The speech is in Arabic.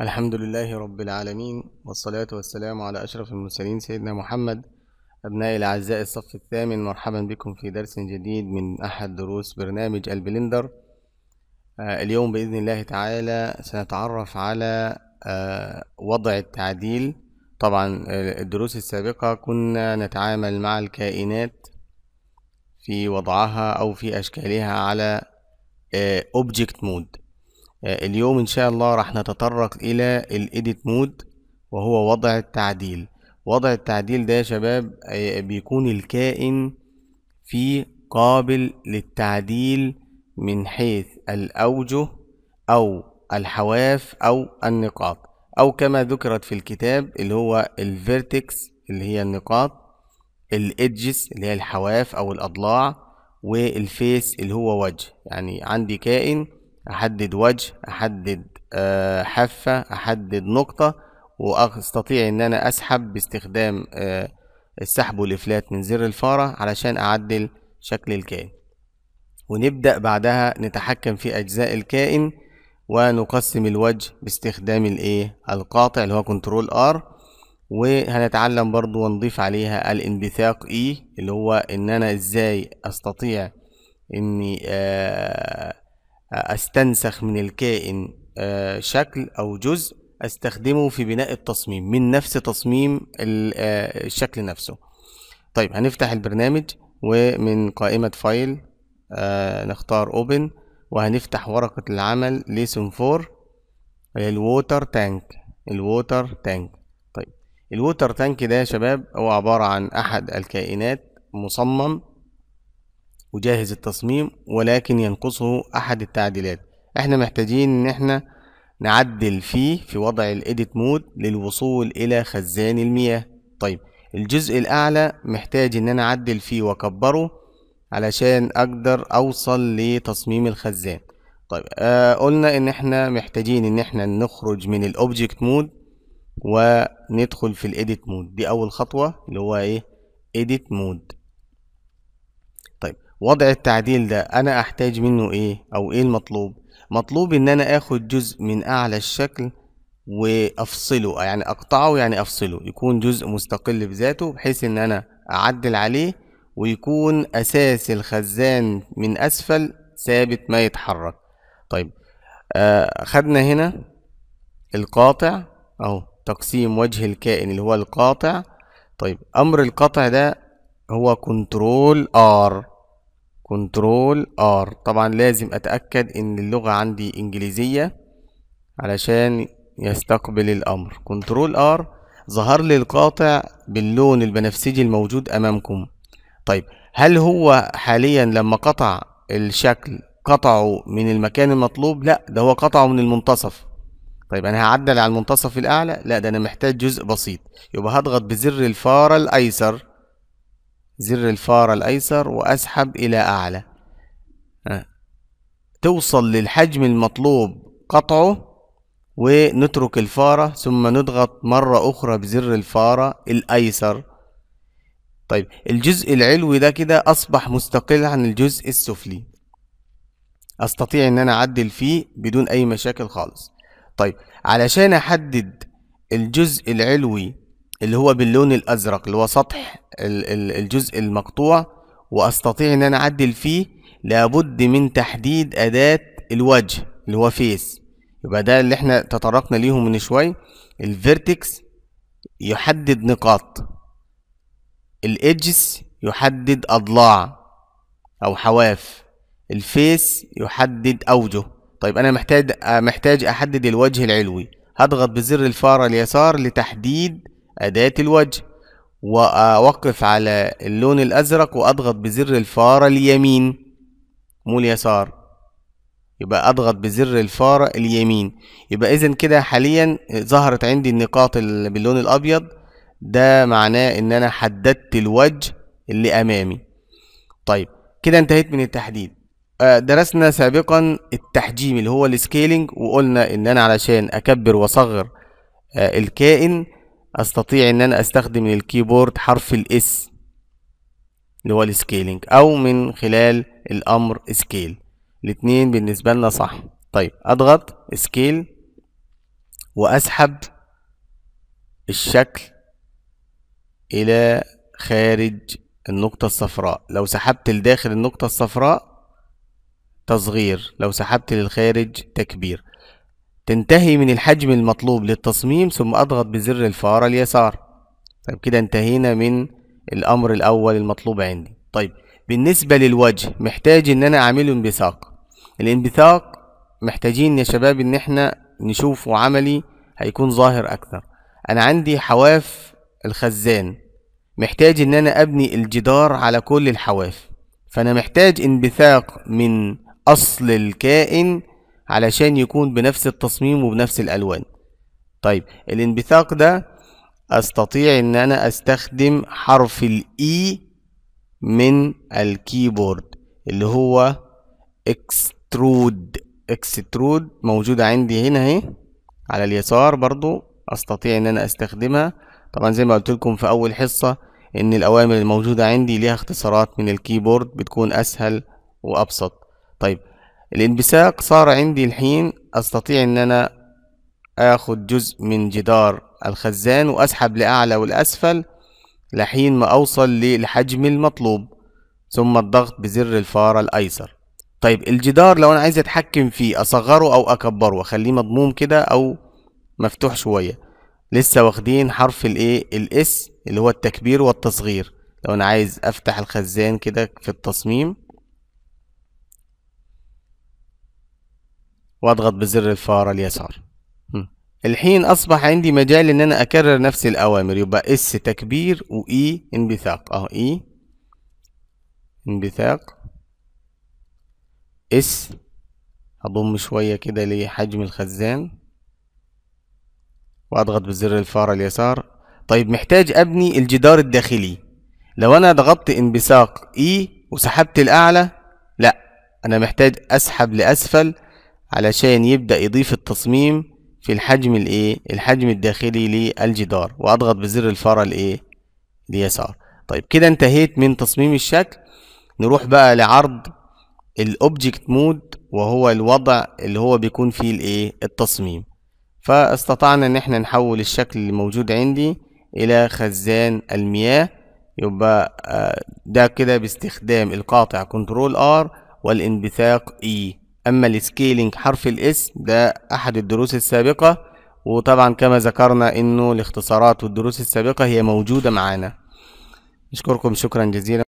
الحمد لله رب العالمين والصلاة والسلام على أشرف المرسلين سيدنا محمد أبنائي الأعزاء الصف الثامن مرحبا بكم في درس جديد من أحد دروس برنامج البلندر آه، اليوم بإذن الله تعالى سنتعرف على آه، وضع التعديل طبعا آه، الدروس السابقة كنا نتعامل مع الكائنات في وضعها أو في أشكالها على Object Mode آه، اليوم ان شاء الله راح نتطرق الى الايديت مود وهو وضع التعديل وضع التعديل ده يا شباب آه، بيكون الكائن في قابل للتعديل من حيث الاوجه او الحواف او النقاط او كما ذكرت في الكتاب اللي هو الفيرتكس اللي هي النقاط الادجز اللي هي الحواف او الاضلاع والفيس اللي هو وجه يعني عندي كائن احدد وجه احدد آه، حافة احدد نقطة واستطيع ان انا اسحب باستخدام آه، السحب والافلات من زر الفارة علشان اعدل شكل الكائن ونبدأ بعدها نتحكم في اجزاء الكائن ونقسم الوجه باستخدام الايه القاطع اللي هو كنترول ار وهنتعلم برضو ونضيف عليها الانبثاق اي e، اللي هو ان انا ازاي استطيع اني آه استنسخ من الكائن آه، شكل أو جزء استخدمه في بناء التصميم من نفس تصميم آه، الشكل نفسه طيب هنفتح البرنامج ومن قائمة فايل آه، نختار اوبن وهنفتح ورقة العمل ليسون فور الووتر تانك الووتر تانك طيب الووتر تانك ده يا شباب هو عبارة عن أحد الكائنات مصمم وجاهز التصميم ولكن ينقصه احد التعديلات احنا محتاجين ان احنا نعدل فيه في وضع الايديت مود للوصول الى خزان المياه طيب الجزء الاعلى محتاج ان انا اعدل فيه واكبره علشان اقدر اوصل لتصميم الخزان طيب آه قلنا ان احنا محتاجين ان احنا نخرج من الاوبجكت مود وندخل في الايديت مود دي اول خطوه اللي هو ايه ايديت مود وضع التعديل ده انا احتاج منه ايه او ايه المطلوب مطلوب ان انا اخد جزء من اعلى الشكل وافصله يعني اقطعه يعني افصله يكون جزء مستقل بذاته بحيث ان انا اعدل عليه ويكون اساس الخزان من اسفل ثابت ما يتحرك طيب آه خدنا هنا القاطع اهو تقسيم وجه الكائن اللي هو القاطع طيب امر القطع ده هو كنترول ار كنترول ار طبعا لازم اتأكد ان اللغة عندي انجليزية علشان يستقبل الامر كنترول ار ظهر لي القاطع باللون البنفسجي الموجود امامكم طيب هل هو حاليا لما قطع الشكل قطعه من المكان المطلوب لا ده هو قطعه من المنتصف طيب انا هعدل على المنتصف الاعلى لا ده انا محتاج جزء بسيط يبقى هضغط بزر الفاره الايسر زر الفار الأيسر وأسحب إلى أعلى آه. توصل للحجم المطلوب قطعه ونترك الفارة ثم نضغط مرة أخرى بزر الفارة الأيسر طيب الجزء العلوي ده كده أصبح مستقل عن الجزء السفلي أستطيع إن أنا أعدل فيه بدون أي مشاكل خالص طيب علشان أحدد الجزء العلوي اللي هو باللون الأزرق اللي هو سطح الجزء المقطوع واستطيع ان انا اعدل فيه لابد من تحديد اداة الوجه اللي هو فيس يبقى ده اللي احنا تطرقنا ليهم من شوي الفيرتكس يحدد نقاط الايدجز يحدد اضلاع او حواف الفيس يحدد اوجه طيب انا محتاج محتاج احدد الوجه العلوي هضغط بزر الفاره اليسار لتحديد اداه الوجه واوقف على اللون الازرق واضغط بزر الفاره اليمين مو اليسار يبقى اضغط بزر الفاره اليمين يبقى اذا كده حاليا ظهرت عندي النقاط باللون الابيض ده معناه ان انا حددت الوجه اللي امامي طيب كده انتهيت من التحديد آه، درسنا سابقا التحجيم اللي هو السكيلينج وقلنا ان انا علشان اكبر واصغر آه، الكائن استطيع ان انا استخدم للكيبورد حرف الاس اللي هو السكيلينج او من خلال الامر سكيل الاتنين بالنسبة لنا صح طيب اضغط سكيل واسحب الشكل الى خارج النقطة الصفراء لو سحبت لداخل النقطة الصفراء تصغير لو سحبت للخارج تكبير تنتهي من الحجم المطلوب للتصميم ثم أضغط بزر الفارة اليسار طيب كده انتهينا من الأمر الأول المطلوب عندي طيب بالنسبة للوجه محتاج إن أنا أعمله انبثاق الانبثاق محتاجين يا شباب إن إحنا نشوفه عملي هيكون ظاهر أكثر أنا عندي حواف الخزان محتاج إن أنا أبني الجدار على كل الحواف فأنا محتاج انبثاق من أصل الكائن علشان يكون بنفس التصميم وبنفس الألوان طيب الانبثاق ده أستطيع إن أنا أستخدم حرف الإي e من الكيبورد اللي هو اكسترود اكسترود موجودة عندي هنا اهي على اليسار برضو أستطيع إن أنا أستخدمها طبعا زي ما قلت لكم في أول حصة إن الأوامر الموجودة عندي ليها اختصارات من الكيبورد بتكون أسهل وأبسط طيب الانبثاق صار عندي الحين استطيع ان انا اخد جزء من جدار الخزان واسحب لاعلى والاسفل لحين ما اوصل للحجم المطلوب ثم الضغط بزر الفاره الايسر طيب الجدار لو انا عايز اتحكم فيه اصغره او اكبره اخليه مضموم كده او مفتوح شويه لسه واخدين حرف الايه الاس اللي هو التكبير والتصغير لو انا عايز افتح الخزان كده في التصميم واضغط بزر الفاره اليسار الحين اصبح عندي مجال ان انا اكرر نفس الاوامر يبقى اس تكبير واي e انبثاق اهو اي e انبثاق اس اضم شويه كده لحجم الخزان واضغط بزر الفاره اليسار طيب محتاج ابني الجدار الداخلي لو انا ضغطت انبثاق اي e وسحبت الاعلى لا انا محتاج اسحب لاسفل علشان يبدأ يضيف التصميم في الحجم الايه الحجم الداخلي للجدار واضغط بزر الفاره الايه اليسار طيب كده انتهيت من تصميم الشكل نروح بقى لعرض الاوبجكت مود وهو الوضع اللي هو بيكون فيه الايه التصميم فاستطعنا ان احنا نحول الشكل اللي موجود عندي الى خزان المياه يبقى آه، ده كده باستخدام القاطع كنترول ار والانبثاق اي e. أما السكيلينج حرف الاس ده أحد الدروس السابقة وطبعا كما ذكرنا إنه الاختصارات والدروس السابقة هي موجودة معانا نشكركم شكرا جزيلا